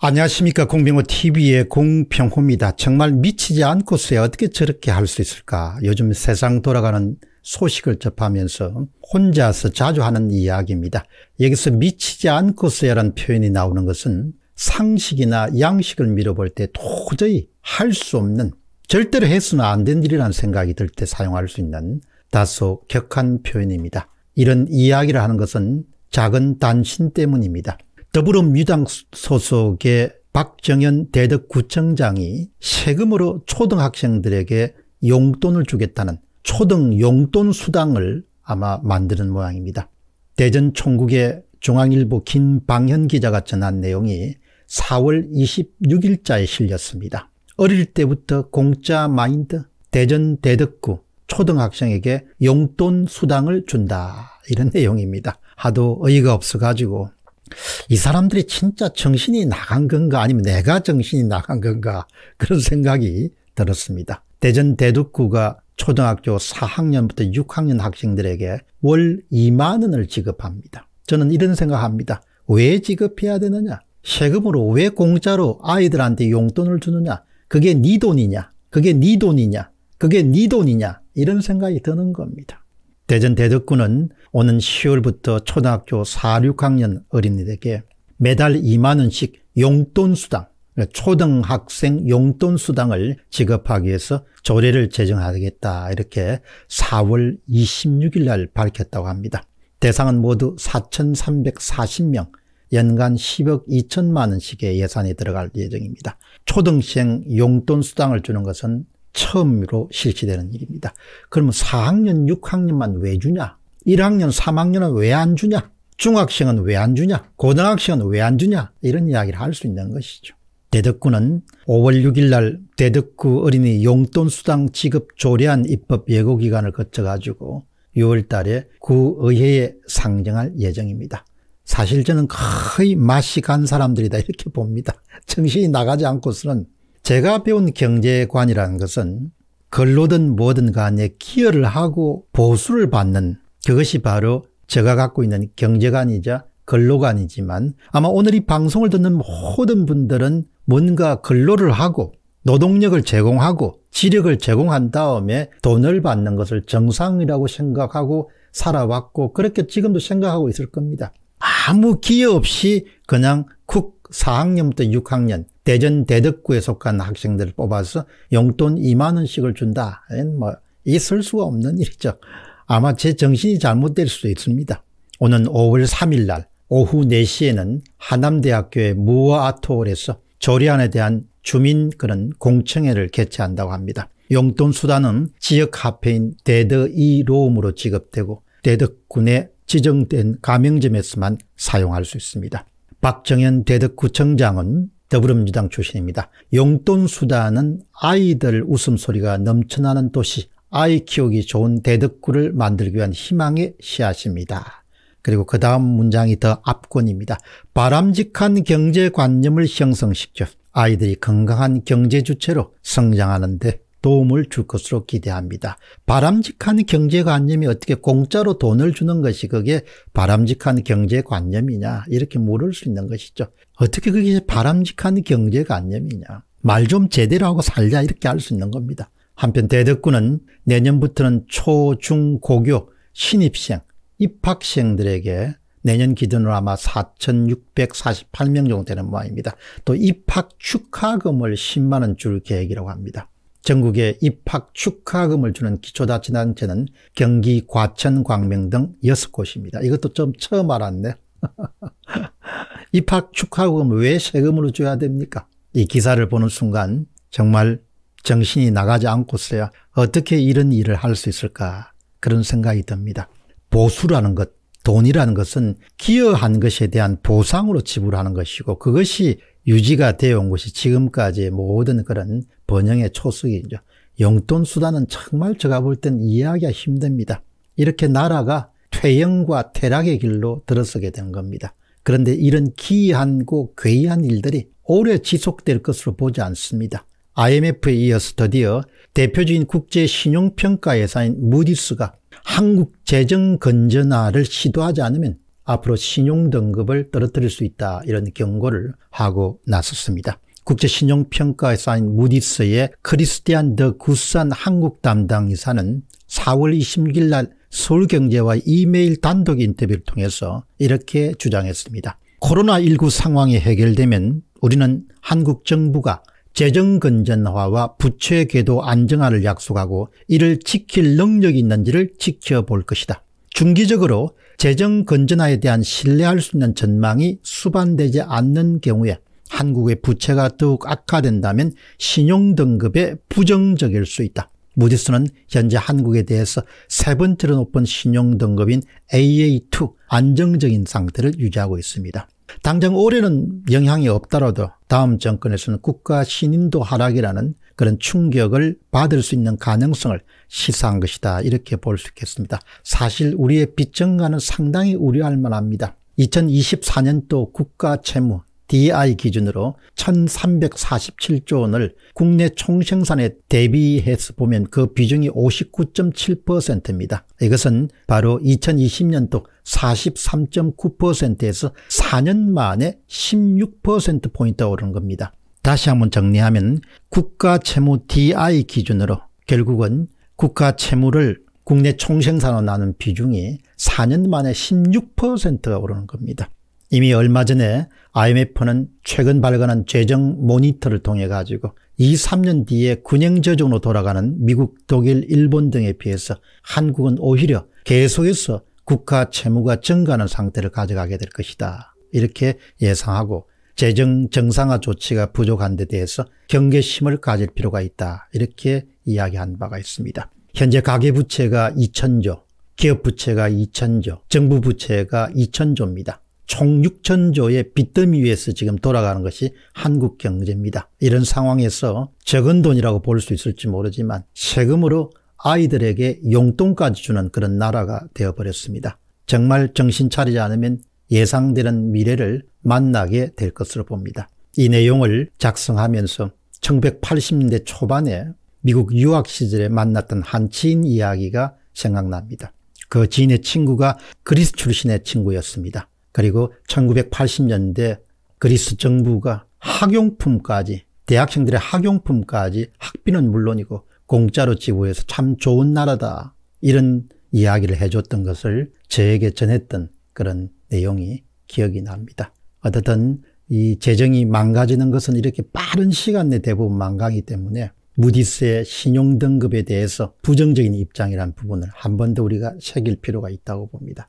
안녕하십니까 공병호TV의 공평호입니다. 정말 미치지 않고서야 어떻게 저렇게 할 수 있을까 요즘 세상 돌아가는 소식을 접하면서 혼자서 자주 하는 이야기입니다. 여기서 미치지 않고서야라는 표현이 나오는 것은 상식이나 양식을 밀어볼 때 도저히 할 수 없는 절대로 해서는 안 된 일이라는 생각이 들 때 사용할 수 있는 다소 격한 표현입니다. 이런 이야기를 하는 것은 작은 단신 때문입니다. 더불어민주당 소속의 박정현 대덕구청장이 세금으로 초등학생들에게 용돈을 주겠다는 초등 용돈 수당을 아마 만드는 모양입니다. 대전 총국의 중앙일보 김방현 기자가 전한 내용이 4월 26일자에 실렸습니다. 어릴 때부터 공짜 마인드 대전 대덕구 초등학생에게 용돈 수당을 준다 이런 내용입니다. 하도 어이가 없어가지고 이 사람들이 진짜 정신이 나간 건가 아니면 내가 정신이 나간 건가 그런 생각이 들었습니다. 대전 대덕구가 초등학교 4학년부터 6학년 학생들에게 월 2만 원을 지급합니다. 저는 이런 생각합니다. 왜 지급해야 되느냐? 세금으로 왜 공짜로 아이들한테 용돈을 주느냐? 그게 네 돈이냐? 그게 네 돈이냐? 그게 네 돈이냐? 이런 생각이 드는 겁니다. 대전 대덕구는 오는 10월부터 초등학교 4, 6학년 어린이들에게 매달 2만 원씩 용돈 수당, 초등학생 용돈 수당을 지급하기 위해서 조례를 제정하겠다 이렇게 4월 26일 날 밝혔다고 합니다. 대상은 모두 4,340명, 연간 10억 2천만 원씩의 예산이 들어갈 예정입니다. 초등생 용돈 수당을 주는 것은 처음으로 실시되는 일입니다. 그러면 4학년, 6학년만 왜 주냐? 1학년, 3학년은 왜 안 주냐? 중학생은 왜 안 주냐? 고등학생은 왜 안 주냐? 이런 이야기를 할 수 있는 것이죠. 대덕구는 5월 6일 날 대덕구 어린이 용돈 수당 지급 조례안 입법 예고 기간을 거쳐 가지고 6월 달에 구의회에 상정할 예정입니다. 사실 저는 거의 맛이 간 사람들이다 이렇게 봅니다. 정신이 나가지 않고서는 제가 배운 경제관이라는 것은 근로든 뭐든 간에 기여를 하고 보수를 받는 그것이 바로 제가 갖고 있는 경제관이자 근로관이지만 아마 오늘 이 방송을 듣는 모든 분들은 뭔가 근로를 하고 노동력을 제공하고 지력을 제공한 다음에 돈을 받는 것을 정상이라고 생각하고 살아왔고 그렇게 지금도 생각하고 있을 겁니다. 아무 기회 없이 그냥 국 4학년부터 6학년 대전 대덕구에 속한 학생들을 뽑아서 용돈 2만 원씩을 준다. 뭐 있을 수가 없는 일이죠. 아마 제 정신이 잘못될 수도 있습니다. 오는 5월 3일 날 오후 4시에는 하남대학교의 무어아토홀에서 조리안에 대한 주민 그런 공청회를 개최한다고 합니다. 용돈 수단은 지역 화폐인 데드 이로움으로 지급되고 대덕군에 지정된 가맹점에서만 사용할 수 있습니다. 박정현 대덕구청장은 더불어민주당 출신입니다. 용돈 수단은 아이들 웃음소리가 넘쳐나는 도시 아이 키우기 좋은 대덕구를 만들기 위한 희망의 씨앗입니다. 그리고 그 다음 문장이 더 압권입니다. 바람직한 경제관념을 형성시켜 아이들이 건강한 경제 주체로 성장하는 데 도움을 줄 것으로 기대합니다. 바람직한 경제관념이 어떻게 공짜로 돈을 주는 것이 그게 바람직한 경제관념이냐 이렇게 물을 수 있는 것이죠. 어떻게 그게 바람직한 경제관념이냐 말 좀 제대로 하고 살자 이렇게 할 수 있는 겁니다. 한편 대덕군은 내년부터는 초, 중, 고교, 신입생, 입학생들에게 내년 기준으로 아마 4,648명 정도 되는 모양입니다. 또 입학 축하금을 10만 원 줄 계획이라고 합니다. 전국에 입학 축하금을 주는 기초자치단체는 경기, 과천, 광명 등 6곳입니다. 이것도 좀 처음 알았네. 입학 축하금을 왜 세금으로 줘야 됩니까? 이 기사를 보는 순간 정말 정신이 나가지 않고서야 어떻게 이런 일을 할 수 있을까 그런 생각이 듭니다. 보수라는 것, 돈이라는 것은 기여한 것에 대한 보상으로 지불하는 것이고 그것이 유지가 되어 온 것이 지금까지의 모든 그런 번영의 초석이죠. 용돈 수단은 정말 제가 볼 땐 이해하기가 힘듭니다. 이렇게 나라가 퇴영과 퇴락의 길로 들어서게 된 겁니다. 그런데 이런 기이한고 괴이한 일들이 오래 지속될 것으로 보지 않습니다. IMF에 이어서 드디어 대표적인 국제 신용평가 회사인 무디스가 한국 재정 건전화를 시도하지 않으면 앞으로 신용등급을 떨어뜨릴 수 있다 이런 경고를 하고 나섰습니다. 국제신용평가회사인 무디스의 크리스티안 더 구산 한국 담당 이사는 4월 26일 날 서울경제와 이메일 단독 인터뷰를 통해서 이렇게 주장했습니다. 코로나19 상황이 해결되면 우리는 한국 정부가 재정건전화와 부채 궤도 안정화를 약속하고 이를 지킬 능력이 있는지를 지켜볼 것이다. 중기적으로 재정건전화에 대한 신뢰할 수 있는 전망이 수반되지 않는 경우에 한국의 부채가 더욱 악화된다면 신용등급에 부정적일 수 있다. 무디스는 현재 한국에 대해서 세 번째로 높은 신용등급인 AA2 안정적인 상태를 유지하고 있습니다. 당장 올해는 영향이 없더라도 다음 정권에서는 국가 신임도 하락이라는 그런 충격을 받을 수 있는 가능성을 시사한 것이다 이렇게 볼 수 있겠습니다. 사실 우리의 빚정가는 상당히 우려할 만합니다. 2024년도 국가 채무 DI 기준으로 1347조 원을 국내 총생산에 대비해서 보면 그 비중이 59.7%입니다. 이것은 바로 2020년도 43.9%에서 4년 만에 16%포인트 오른 겁니다. 다시 한번 정리하면 국가채무 DI 기준으로 결국은 국가채무를 국내 총생산으로 나눈 비중이 4년 만에 16%가 오르는 겁니다. 이미 얼마 전에 IMF는 최근 발간한 재정 모니터를 통해 가지고 2, 3년 뒤에 군행저종으로 돌아가는 미국, 독일, 일본 등에 비해서 한국은 오히려 계속해서 국가 채무가 증가하는 상태를 가져가게 될 것이다. 이렇게 예상하고 재정 정상화 조치가 부족한 데 대해서 경계심을 가질 필요가 있다. 이렇게 이야기한 바가 있습니다. 현재 가계부채가 2천조, 기업부채가 2천조, 정부부채가 2천조입니다. 총 6천조의 빚더미 위에서 지금 돌아가는 것이 한국 경제입니다. 이런 상황에서 적은 돈이라고 볼 수 있을지 모르지만 세금으로 아이들에게 용돈까지 주는 그런 나라가 되어버렸습니다. 정말 정신 차리지 않으면 예상되는 미래를 만나게 될 것으로 봅니다. 이 내용을 작성하면서 1980년대 초반에 미국 유학 시절에 만났던 한 지인 이야기가 생각납니다. 그 지인의 친구가 그리스 출신의 친구였습니다. 그리고 1980년대 그리스 정부가 학용품까지 대학생들의 학용품까지 학비는 물론이고 공짜로 지구해서참 좋은 나라다 이런 이야기를 해줬던 것을 저에게 전했던 그런 내용이 기억이 납니다. 어쨌든 이 재정이 망가지는 것은 이렇게 빠른 시간 내 대부분 망가기 때문에 무디스의 신용등급에 대해서 부정적인 입장이라는 부분을 한 번 더 우리가 새길 필요가 있다고 봅니다.